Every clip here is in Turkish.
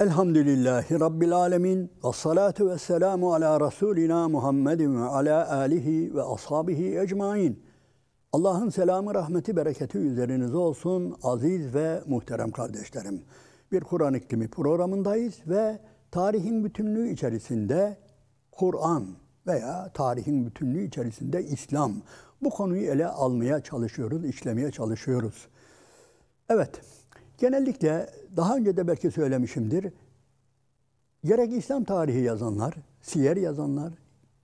Elhamdülillahi Rabbil Alemin ve salatu ve selamu ala Resulina Muhammedin ve ala alihi ve ashabihi ecmain. Allah'ın selamı, rahmeti, bereketi üzerinize olsun aziz ve muhterem kardeşlerim. Bir Kur'an iklimi programındayız ve tarihin bütünlüğü içerisinde Kur'an veya tarihin bütünlüğü içerisinde İslam bu konuyu ele almaya çalışıyoruz, işlemeye çalışıyoruz. Evet, Genellikle daha önce de belki söylemişimdir. Gerek İslam tarihi yazanlar, siyer yazanlar,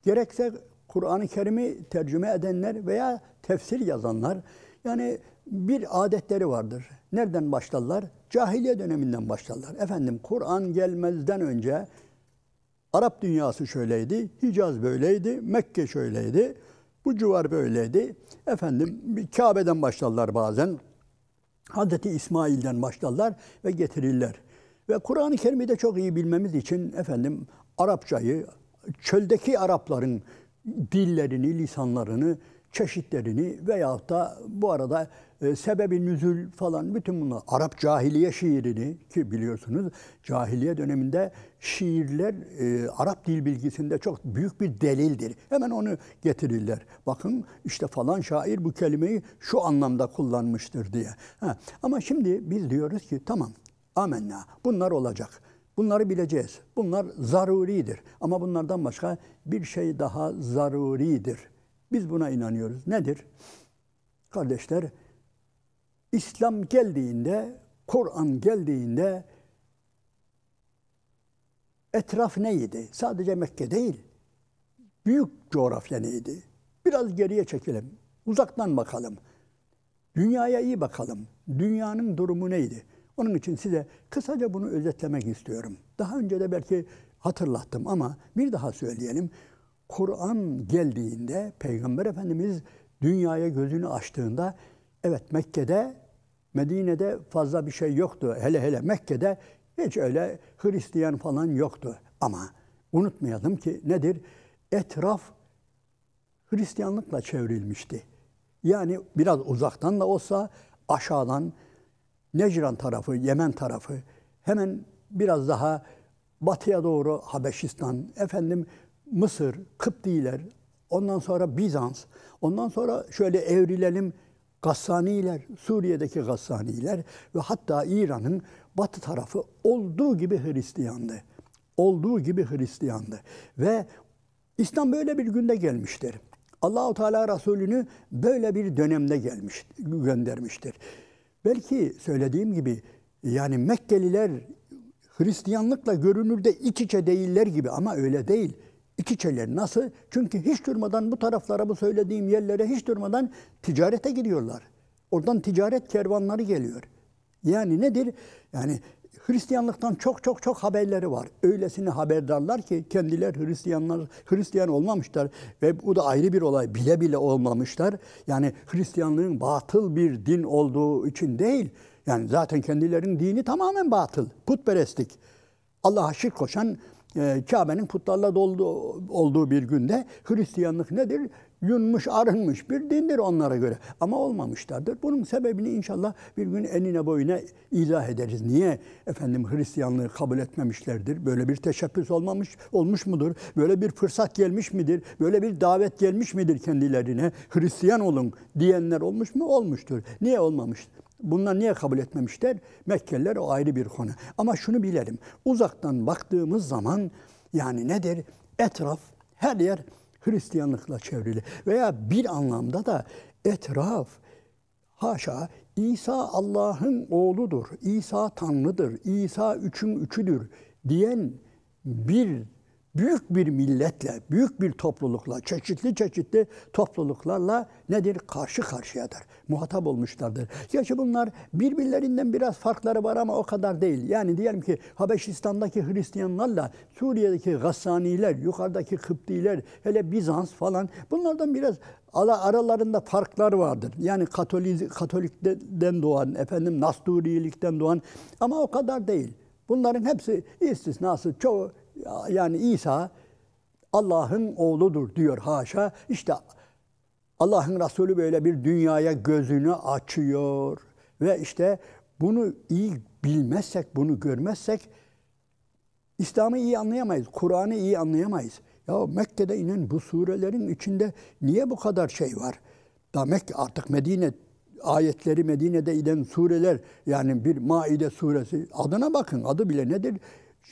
gerekse Kur'an-ı Kerim'i tercüme edenler veya tefsir yazanlar yani bir adetleri vardır. Nereden başlarlar? Cahiliye döneminden başlarlar. Efendim Kur'an gelmezden önce Arap dünyası şöyleydi, Hicaz böyleydi, Mekke şöyleydi, bu civar böyleydi. Efendim Kabe'den başlarlar bazen. Hazreti İsmail'den başlarlar ve getirirler. Ve Kur'an-ı Kerim'i de çok iyi bilmemiz için efendim Arapçayı, çöldeki Arapların dillerini, lisanlarını, çeşitlerini veyahut da bu arada ee, sebebi nüzül falan bütün bunlar. Arap cahiliye şiirini ki biliyorsunuz cahiliye döneminde şiirler e, Arap dil bilgisinde çok büyük bir delildir. Hemen onu getirirler. Bakın işte falan şair bu kelimeyi şu anlamda kullanmıştır diye. Ha. Ama şimdi biz diyoruz ki tamam amenna bunlar olacak. Bunları bileceğiz. Bunlar zaruridir. Ama bunlardan başka bir şey daha zaruridir. Biz buna inanıyoruz. Nedir? Kardeşler, İslam geldiğinde, Kur'an geldiğinde etraf neydi? Sadece Mekke değil, büyük coğrafya neydi? Biraz geriye çekelim, uzaktan bakalım. Dünyaya iyi bakalım. Dünyanın durumu neydi? Onun için size kısaca bunu özetlemek istiyorum. Daha önce de belki hatırlattım ama bir daha söyleyelim. Kur'an geldiğinde Peygamber Efendimiz dünyaya gözünü açtığında evet Mekke'de Medine'de fazla bir şey yoktu. Hele hele Mekke'de hiç öyle Hristiyan falan yoktu. Ama unutmayalım ki nedir? Etraf Hristiyanlıkla çevrilmişti. Yani biraz uzaktan da olsa aşağıdan Necran tarafı, Yemen tarafı, hemen biraz daha batıya doğru Habeşistan, efendim Mısır, Kıptiler, ondan sonra Bizans, ondan sonra şöyle evrilelim Gassaniler, Suriye'deki Gassaniler ve hatta İran'ın batı tarafı olduğu gibi Hristiyandı. Olduğu gibi Hristiyandı. Ve İslam böyle bir günde gelmiştir. Allahu Teala Resulü'nü böyle bir dönemde gelmiş, göndermiştir. Belki söylediğim gibi yani Mekkeliler Hristiyanlıkla görünürde iç içe değiller gibi ama öyle değil iç içeler. Nasıl? Çünkü hiç durmadan bu taraflara, bu söylediğim yerlere hiç durmadan ticarete gidiyorlar. Oradan ticaret kervanları geliyor. Yani nedir? Yani Hristiyanlıktan çok çok çok haberleri var. Öylesine haberdarlar ki kendiler Hristiyanlar Hristiyan olmamışlar ve bu da ayrı bir olay. Bile bile olmamışlar. Yani Hristiyanlığın batıl bir din olduğu için değil. Yani zaten kendilerinin dini tamamen batıl. Putperestlik. Allah'a şirk koşan e, Kabe'nin putlarla doldu, olduğu bir günde Hristiyanlık nedir? Yunmuş, arınmış bir dindir onlara göre. Ama olmamışlardır. Bunun sebebini inşallah bir gün enine boyuna izah ederiz. Niye efendim Hristiyanlığı kabul etmemişlerdir? Böyle bir teşebbüs olmamış olmuş mudur? Böyle bir fırsat gelmiş midir? Böyle bir davet gelmiş midir kendilerine? Hristiyan olun diyenler olmuş mu? Olmuştur. Niye olmamıştır? Bunlar niye kabul etmemişler? Mekkeliler o ayrı bir konu. Ama şunu bilelim. Uzaktan baktığımız zaman yani nedir? Etraf her yer Hristiyanlıkla çevrili. Veya bir anlamda da etraf haşa İsa Allah'ın oğludur, İsa Tanrı'dır, İsa üçün üçüdür diyen bir büyük bir milletle, büyük bir toplulukla, çeşitli çeşitli topluluklarla nedir? Karşı karşıyadır. Muhatap olmuşlardır. Gerçi bunlar birbirlerinden biraz farkları var ama o kadar değil. Yani diyelim ki Habeşistan'daki Hristiyanlarla Suriye'deki Gassaniler, yukarıdaki Kıptiler, hele Bizans falan bunlardan biraz aralarında farklar vardır. Yani Katolik, Katolik'ten doğan, efendim Nasturilikten doğan ama o kadar değil. Bunların hepsi istisnası çoğu yani İsa Allah'ın oğludur diyor haşa. İşte Allah'ın Resulü böyle bir dünyaya gözünü açıyor ve işte bunu iyi bilmezsek, bunu görmezsek İslam'ı iyi anlayamayız, Kur'an'ı iyi anlayamayız. Ya Mekke'de inen bu surelerin içinde niye bu kadar şey var? Da Mekke artık Medine ayetleri Medine'de inen sureler yani bir Maide suresi adına bakın adı bile nedir?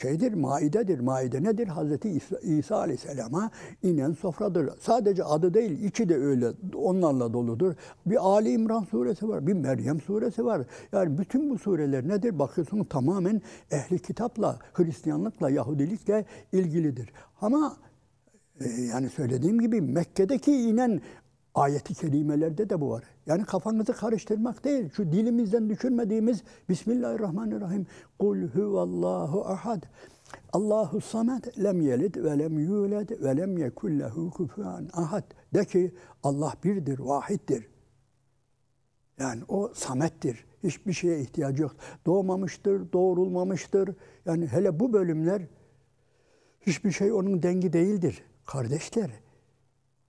şeydir, maidedir. Maide nedir? Hazreti İsa, İsa Aleyhisselam'a inen sofradır. Sadece adı değil, içi de öyle. Onlarla doludur. Bir Ali İmran suresi var, bir Meryem suresi var. Yani bütün bu sureler nedir? Bakıyorsunuz tamamen ehli kitapla, Hristiyanlıkla, Yahudilikle ilgilidir. Ama e, yani söylediğim gibi Mekke'deki inen Ayeti kelimelerde de bu var. Yani kafanızı karıştırmak değil. Şu dilimizden düşürmediğimiz Bismillahirrahmanirrahim. Kul huvallahu ahad. Allahu samet lem yelid ve lem yulad ve lem yekul lehu kufuven ahad. De ki Allah birdir, vahittir. Yani o samettir. Hiçbir şeye ihtiyacı yok. Doğmamıştır, doğrulmamıştır. Yani hele bu bölümler hiçbir şey onun dengi değildir. Kardeşler,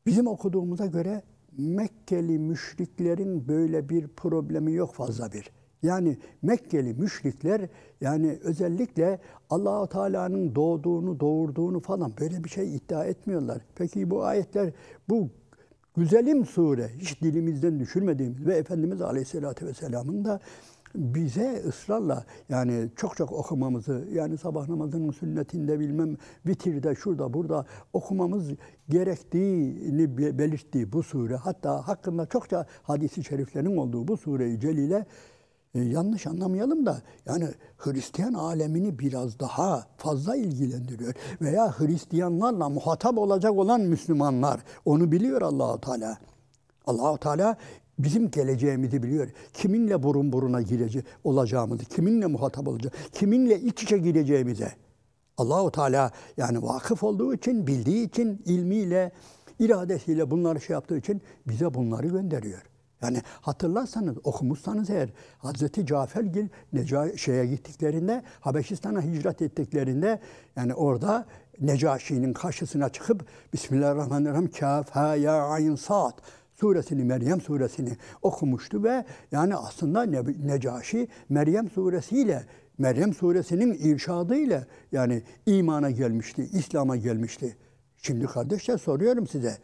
bizim okuduğumuza göre Mekkeli müşriklerin böyle bir problemi yok fazla bir. Yani Mekkeli müşrikler yani özellikle Allahu Teala'nın doğduğunu, doğurduğunu falan böyle bir şey iddia etmiyorlar. Peki bu ayetler bu güzelim sure hiç dilimizden düşürmediğimiz ve Efendimiz Aleyhisselatü Vesselam'ın da bize ısrarla yani çok çok okumamızı yani sabah namazının sünnetinde bilmem bitirde şurada burada okumamız gerektiğini belirttiği bu sure hatta hakkında çokça hadisi şeriflerin olduğu bu sureyi celile e, yanlış anlamayalım da yani Hristiyan alemini biraz daha fazla ilgilendiriyor veya Hristiyanlarla muhatap olacak olan Müslümanlar onu biliyor Allahu Teala. Allahu Teala bizim geleceğimizi biliyor. Kiminle burun buruna girece olacağımızı, kiminle muhatap olacağız, kiminle iç içe gireceğimize. Allahu Teala yani vakıf olduğu için, bildiği için, ilmiyle, iradesiyle bunları şey yaptığı için bize bunları gönderiyor. Yani hatırlarsanız, okumuşsanız eğer Hazreti Cafergil Neca şeye gittiklerinde, Habeşistan'a hicret ettiklerinde yani orada Necaşi'nin karşısına çıkıp Bismillahirrahmanirrahim Kaf ha ya ayn saat suresini, Meryem suresini okumuştu ve yani aslında Necaşi Meryem suresiyle Meryem suresinin irşadıyla yani imana gelmişti, İslam'a gelmişti. Şimdi kardeşler soruyorum size.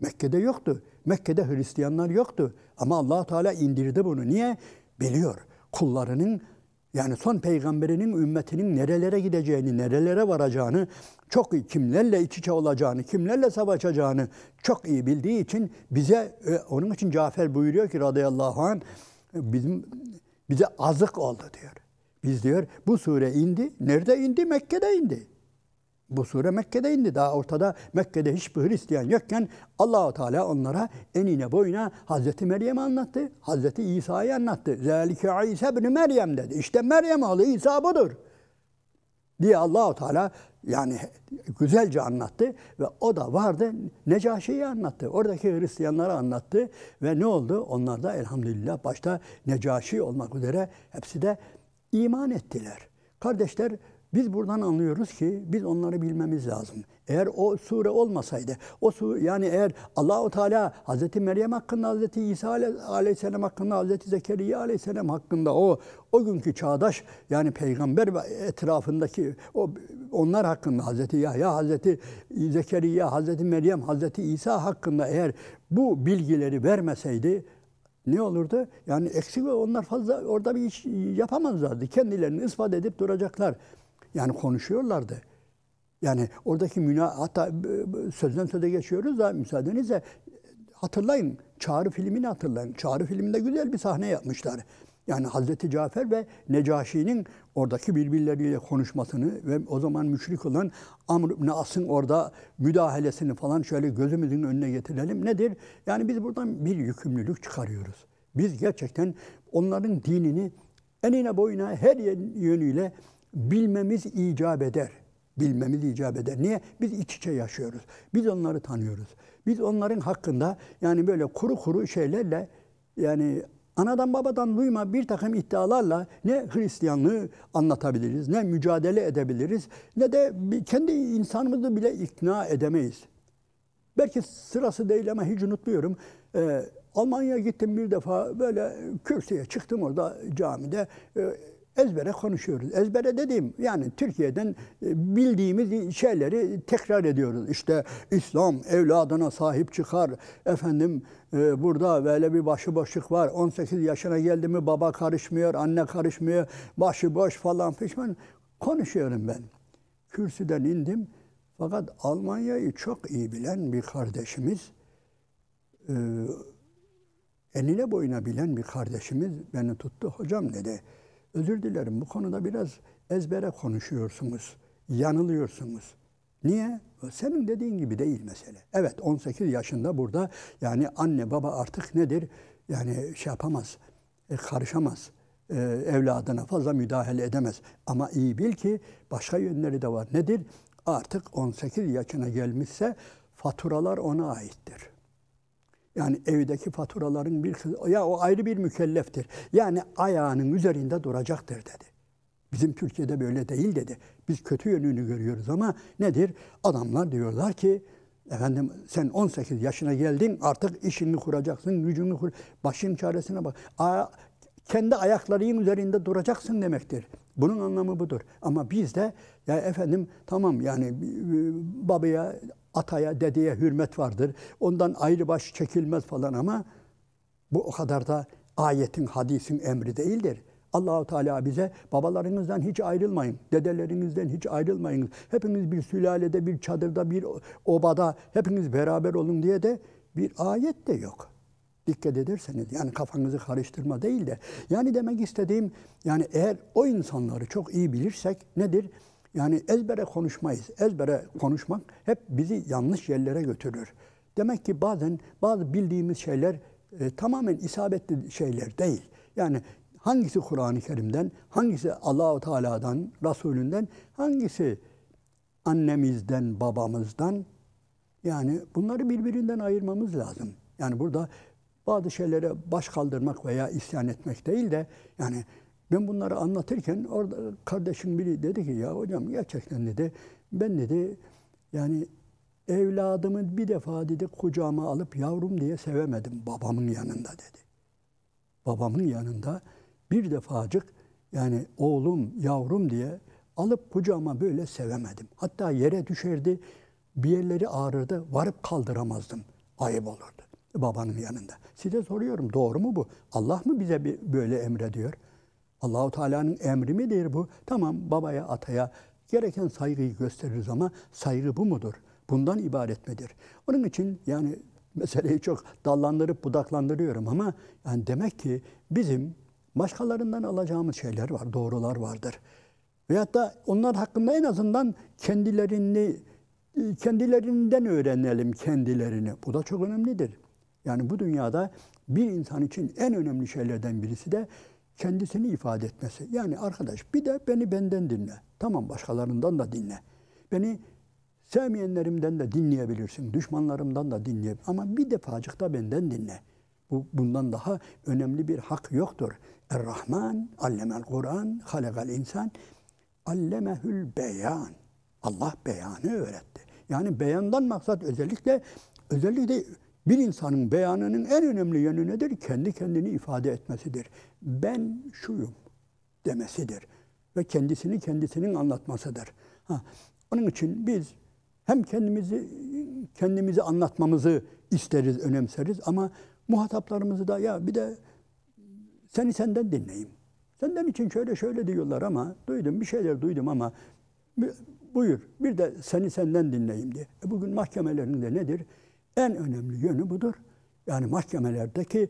Mekke'de yoktu. Mekke'de Hristiyanlar yoktu. Ama allah Teala indirdi bunu. Niye? Biliyor. Kullarının yani son peygamberinin ümmetinin nerelere gideceğini, nerelere varacağını, çok iyi kimlerle iç içe olacağını, kimlerle savaşacağını çok iyi bildiği için bize e, onun için Cafer buyuruyor ki radıyallahu an bizim bize azık oldu diyor. Biz diyor bu sure indi. Nerede indi? Mekke'de indi. Bu sure Mekke'de indi. Daha ortada Mekke'de hiçbir Hristiyan yokken Allahu Teala onlara enine boyuna Hazreti Meryem'i anlattı. Hazreti İsa'yı anlattı. Zalike İsa bin Meryem dedi. İşte Meryem oğlu İsa budur. Diye Allahu Teala yani güzelce anlattı ve o da vardı Necaşi'yi anlattı. Oradaki Hristiyanlara anlattı ve ne oldu? Onlar da elhamdülillah başta Necaşi olmak üzere hepsi de iman ettiler. Kardeşler biz buradan anlıyoruz ki biz onları bilmemiz lazım. Eğer o sure olmasaydı, o sure, yani eğer Allahu Teala Hazreti Meryem hakkında, Hazreti İsa Aleyhisselam hakkında, Hazreti Zekeriya Aleyhisselam hakkında o o günkü çağdaş yani peygamber ve etrafındaki o onlar hakkında Hazreti Yahya, Hazreti Zekeriya, Hazreti Meryem, Hazreti İsa hakkında eğer bu bilgileri vermeseydi ne olurdu? Yani eksik ve onlar fazla orada bir iş yapamazlardı. Kendilerini ispat edip duracaklar. Yani konuşuyorlardı. Yani oradaki müna hatta e, e, sözden söze geçiyoruz da müsaadenizle hatırlayın. Çağrı filmini hatırlayın. Çağrı filminde güzel bir sahne yapmışlar. Yani Hazreti Cafer ve Necaşi'nin oradaki birbirleriyle konuşmasını ve o zaman müşrik olan Amr ibn As'ın orada müdahalesini falan şöyle gözümüzün önüne getirelim. Nedir? Yani biz buradan bir yükümlülük çıkarıyoruz. Biz gerçekten onların dinini enine boyuna her yönüyle bilmemiz icap eder. Bilmemiz icap eder. Niye? Biz iç içe yaşıyoruz. Biz onları tanıyoruz. Biz onların hakkında yani böyle kuru kuru şeylerle yani anadan babadan duyma bir takım iddialarla ne Hristiyanlığı anlatabiliriz, ne mücadele edebiliriz, ne de kendi insanımızı bile ikna edemeyiz. Belki sırası değil ama hiç unutmuyorum. Ee, Almanya'ya gittim bir defa böyle kürsüye çıktım orada camide. Ee, ezbere konuşuyoruz. Ezbere dediğim yani Türkiye'den e, bildiğimiz şeyleri tekrar ediyoruz. İşte İslam evladına sahip çıkar. Efendim e, burada böyle bir başıboşluk var. 18 yaşına geldi mi baba karışmıyor, anne karışmıyor. Başıboş falan pişman. Konuşuyorum ben. Kürsüden indim. Fakat Almanya'yı çok iyi bilen bir kardeşimiz, e, enine boyuna bilen bir kardeşimiz beni tuttu. Hocam dedi, Özür dilerim bu konuda biraz ezbere konuşuyorsunuz. Yanılıyorsunuz. Niye? Senin dediğin gibi değil mesele. Evet 18 yaşında burada yani anne baba artık nedir? Yani şey yapamaz, e, karışamaz. E, evladına fazla müdahale edemez. Ama iyi bil ki başka yönleri de var. Nedir? Artık 18 yaşına gelmişse faturalar ona aittir. Yani evdeki faturaların bir kısmı, ya o ayrı bir mükelleftir. Yani ayağının üzerinde duracaktır dedi. Bizim Türkiye'de böyle değil dedi. Biz kötü yönünü görüyoruz ama nedir? Adamlar diyorlar ki efendim sen 18 yaşına geldin artık işini kuracaksın, gücünü kur. Başın çaresine bak. A kendi ayaklarının üzerinde duracaksın demektir. Bunun anlamı budur. Ama biz de ya efendim tamam yani babaya ataya, dedeye hürmet vardır. Ondan ayrı baş çekilmez falan ama bu o kadar da ayetin, hadisin emri değildir. Allahu Teala bize babalarınızdan hiç ayrılmayın, dedelerinizden hiç ayrılmayın. Hepiniz bir sülalede, bir çadırda, bir obada hepiniz beraber olun diye de bir ayet de yok. Dikkat ederseniz yani kafanızı karıştırma değil de yani demek istediğim yani eğer o insanları çok iyi bilirsek nedir? Yani ezbere konuşmayız. Ezbere konuşmak hep bizi yanlış yerlere götürür. Demek ki bazen bazı bildiğimiz şeyler e, tamamen isabetli şeyler değil. Yani hangisi Kur'an-ı Kerim'den, hangisi Allahu Teala'dan, Resulünden, hangisi annemizden, babamızdan yani bunları birbirinden ayırmamız lazım. Yani burada bazı şeylere baş kaldırmak veya isyan etmek değil de yani ben bunları anlatırken orada kardeşim biri dedi ki ya hocam gerçekten dedi ben dedi yani evladımı bir defa dedi kucağıma alıp yavrum diye sevemedim babamın yanında dedi. Babamın yanında bir defacık yani oğlum yavrum diye alıp kucağıma böyle sevemedim. Hatta yere düşerdi bir yerleri ağrırdı varıp kaldıramazdım ayıp olurdu babanın yanında. Size soruyorum doğru mu bu? Allah mı bize böyle emrediyor? Allahu Teala'nın emri midir bu? Tamam babaya, ataya gereken saygıyı gösteririz ama saygı bu mudur? Bundan ibaret midir? Onun için yani meseleyi çok dallandırıp budaklandırıyorum ama yani demek ki bizim başkalarından alacağımız şeyler var, doğrular vardır. Veyahut da onlar hakkında en azından kendilerini e, kendilerinden öğrenelim kendilerini. Bu da çok önemlidir. Yani bu dünyada bir insan için en önemli şeylerden birisi de kendisini ifade etmesi. Yani arkadaş bir de beni benden dinle. Tamam başkalarından da dinle. Beni sevmeyenlerimden de dinleyebilirsin. Düşmanlarımdan da dinleyebilirsin. Ama bir defacık da benden dinle. Bu, bundan daha önemli bir hak yoktur. Er-Rahman, allemel Kur'an, halegal insan, allemehül beyan. Allah beyanı öğretti. Yani beyandan maksat özellikle özellikle bir insanın beyanının en önemli yönü nedir? Kendi kendini ifade etmesidir. Ben şuyum demesidir. Ve kendisini kendisinin anlatmasıdır. Ha. Onun için biz hem kendimizi kendimizi anlatmamızı isteriz, önemseriz ama muhataplarımızı da ya bir de seni senden dinleyeyim. Senden için şöyle şöyle diyorlar ama duydum bir şeyler duydum ama buyur bir de seni senden dinleyeyim diye. E bugün mahkemelerinde nedir? En önemli yönü budur. Yani mahkemelerdeki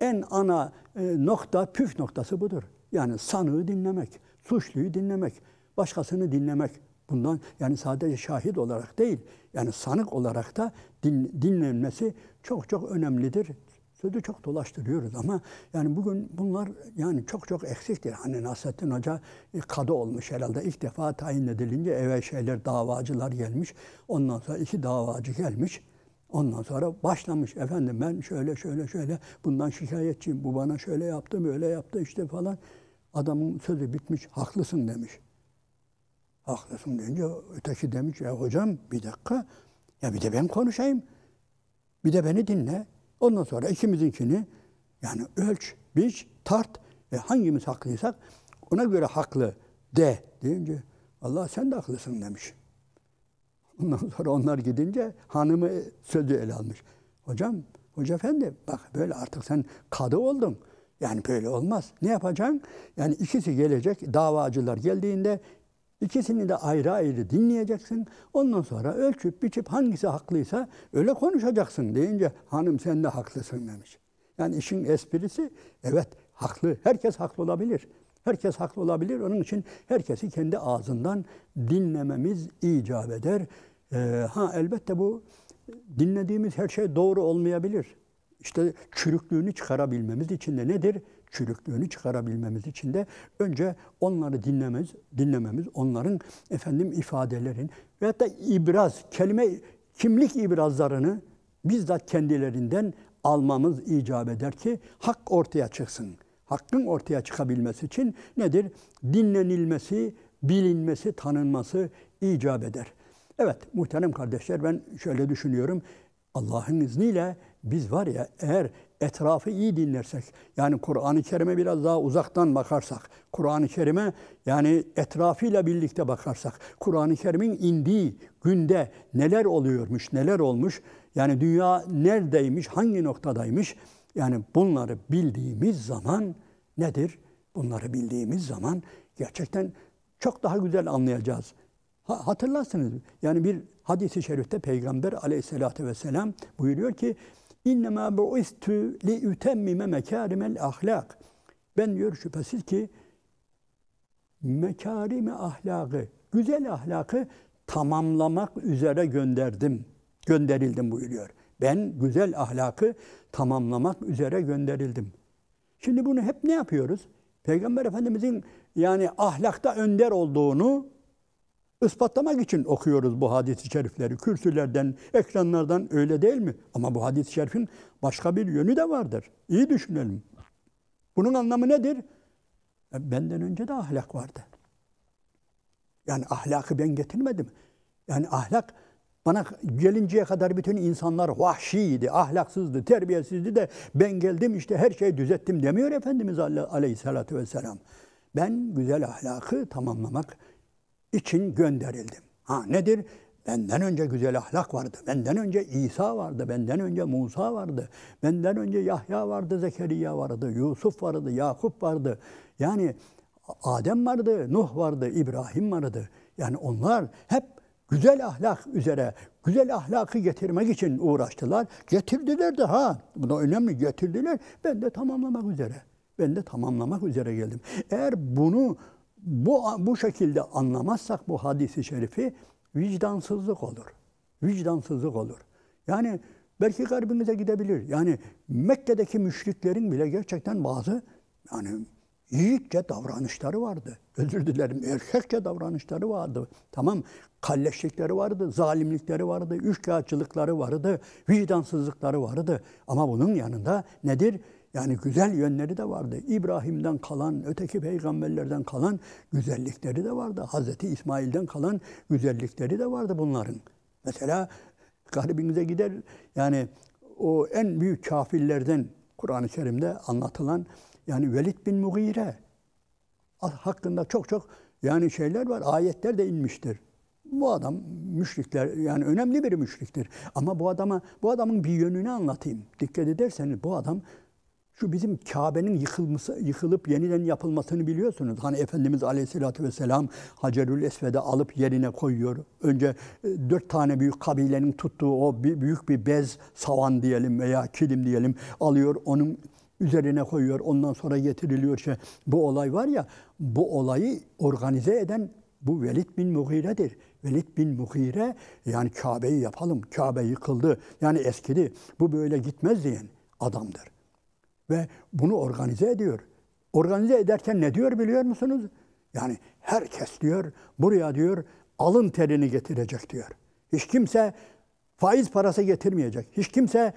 en ana e, nokta, püf noktası budur. Yani sanığı dinlemek, suçluyu dinlemek, başkasını dinlemek. Bundan yani sadece şahit olarak değil, yani sanık olarak da din, dinlenmesi çok çok önemlidir. Sözü çok dolaştırıyoruz ama yani bugün bunlar yani çok çok eksiktir. Hani Nasrettin Hoca e, kadı olmuş herhalde. ilk defa tayin edilince eve şeyler davacılar gelmiş. Ondan sonra iki davacı gelmiş. Ondan sonra başlamış efendim ben şöyle şöyle şöyle bundan şikayetçiyim. Bu bana şöyle yaptı böyle yaptı işte falan. Adamın sözü bitmiş haklısın demiş. Haklısın deyince öteki demiş ya hocam bir dakika ya bir de ben konuşayım. Bir de beni dinle. Ondan sonra ikimizinkini yani ölç, biç, tart ve hangimiz haklıysak ona göre haklı de deyince Allah sen de haklısın demiş. Ondan sonra onlar gidince hanımı sözü ele almış. Hocam, hoca efendi bak böyle artık sen kadı oldun. Yani böyle olmaz. Ne yapacaksın? Yani ikisi gelecek, davacılar geldiğinde ikisini de ayrı ayrı dinleyeceksin. Ondan sonra ölçüp biçip hangisi haklıysa öyle konuşacaksın deyince hanım sen de haklısın demiş. Yani işin esprisi evet haklı. Herkes haklı olabilir. Herkes haklı olabilir. Onun için herkesi kendi ağzından dinlememiz icap eder. Ee, ha elbette bu dinlediğimiz her şey doğru olmayabilir. İşte çürüklüğünü çıkarabilmemiz için de nedir? Çürüklüğünü çıkarabilmemiz için de önce onları dinlememiz, dinlememiz, onların efendim ifadelerin veyahut da ibraz, kelime kimlik ibrazlarını bizzat kendilerinden almamız icap eder ki hak ortaya çıksın. Hakkın ortaya çıkabilmesi için nedir? Dinlenilmesi, bilinmesi, tanınması icap eder. Evet muhterem kardeşler ben şöyle düşünüyorum. Allah'ın izniyle biz var ya eğer etrafı iyi dinlersek, yani Kur'an-ı Kerim'e biraz daha uzaktan bakarsak, Kur'an-ı Kerim'e yani etrafıyla birlikte bakarsak, Kur'an-ı Kerim'in indiği günde neler oluyormuş, neler olmuş, yani dünya neredeymiş, hangi noktadaymış, yani bunları bildiğimiz zaman nedir? Bunları bildiğimiz zaman gerçekten çok daha güzel anlayacağız hatırlarsınız yani bir hadisi şerifte Peygamber aleyhissalatü vesselam buyuruyor ki İnnemâ bu'istü li ütemmime mekârimel ahlak. Ben diyor şüphesiz ki mekarimi ahlakı, güzel ahlakı tamamlamak üzere gönderdim, gönderildim buyuruyor. Ben güzel ahlakı tamamlamak üzere gönderildim. Şimdi bunu hep ne yapıyoruz? Peygamber Efendimizin yani ahlakta önder olduğunu ispatlamak için okuyoruz bu hadis-i şerifleri. Kürsülerden, ekranlardan öyle değil mi? Ama bu hadis-i şerifin başka bir yönü de vardır. İyi düşünelim. Bunun anlamı nedir? E, benden önce de ahlak vardı. Yani ahlakı ben getirmedim. Yani ahlak bana gelinceye kadar bütün insanlar vahşiydi, ahlaksızdı, terbiyesizdi de ben geldim işte her şeyi düzelttim demiyor Efendimiz Aleyhisselatü Vesselam. Ben güzel ahlakı tamamlamak için gönderildim. Ha nedir? Benden önce güzel ahlak vardı. Benden önce İsa vardı. Benden önce Musa vardı. Benden önce Yahya vardı, Zekeriya vardı, Yusuf vardı, Yakup vardı. Yani Adem vardı, Nuh vardı, İbrahim vardı. Yani onlar hep güzel ahlak üzere, güzel ahlakı getirmek için uğraştılar. Getirdiler de ha, bu da önemli getirdiler. Ben de tamamlamak üzere. Ben de tamamlamak üzere geldim. Eğer bunu bu, bu şekilde anlamazsak bu hadisi şerifi vicdansızlık olur. Vicdansızlık olur. Yani belki kalbinize gidebilir. Yani Mekke'deki müşriklerin bile gerçekten bazı yani yiğitçe davranışları vardı. Özür dilerim erkekçe davranışları vardı. Tamam kalleşlikleri vardı, zalimlikleri vardı, üçkağıtçılıkları vardı, vicdansızlıkları vardı. Ama bunun yanında nedir? Yani güzel yönleri de vardı. İbrahim'den kalan, öteki peygamberlerden kalan güzellikleri de vardı. Hazreti İsmail'den kalan güzellikleri de vardı bunların. Mesela garibinize gider yani o en büyük kafirlerden Kur'an-ı Kerim'de anlatılan yani Velid bin Mugire hakkında çok çok yani şeyler var, ayetler de inmiştir. Bu adam müşrikler yani önemli bir müşriktir. Ama bu adama bu adamın bir yönünü anlatayım. Dikkat ederseniz bu adam şu bizim Kabe'nin yıkılması, yıkılıp yeniden yapılmasını biliyorsunuz. Hani Efendimiz Aleyhisselatü Vesselam Hacerül Esved'i alıp yerine koyuyor. Önce e, dört tane büyük kabilenin tuttuğu o büyük bir bez, savan diyelim veya kilim diyelim alıyor. Onun üzerine koyuyor. Ondan sonra getiriliyor şey. Bu olay var ya, bu olayı organize eden bu Velid bin Mughire'dir. Velid bin Mughire yani Kabe'yi yapalım. Kabe yıkıldı. Yani eskidi. Bu böyle gitmez diyen adamdır ve bunu organize ediyor. Organize ederken ne diyor biliyor musunuz? Yani herkes diyor buraya diyor alın terini getirecek diyor. Hiç kimse faiz parası getirmeyecek. Hiç kimse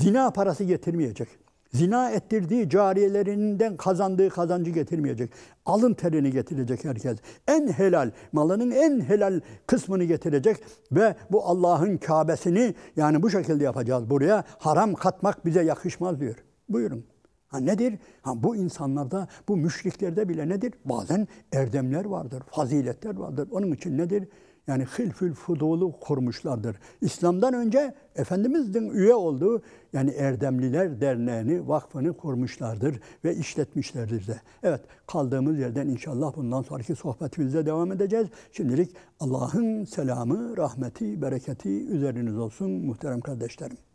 zina parası getirmeyecek. Zina ettirdiği cariyelerinden kazandığı kazancı getirmeyecek. Alın terini getirecek herkes. En helal, malının en helal kısmını getirecek ve bu Allah'ın Kabe'sini yani bu şekilde yapacağız buraya. Haram katmak bize yakışmaz diyor. Buyurun. Ha nedir? Ha bu insanlarda, bu müşriklerde bile nedir? Bazen erdemler vardır, faziletler vardır. Onun için nedir? Yani hilfül fudulu kurmuşlardır. İslam'dan önce Efendimiz'in üye olduğu yani Erdemliler Derneği'ni, vakfını kurmuşlardır ve işletmişlerdir de. Evet kaldığımız yerden inşallah bundan sonraki sohbetimize devam edeceğiz. Şimdilik Allah'ın selamı, rahmeti, bereketi üzeriniz olsun muhterem kardeşlerim.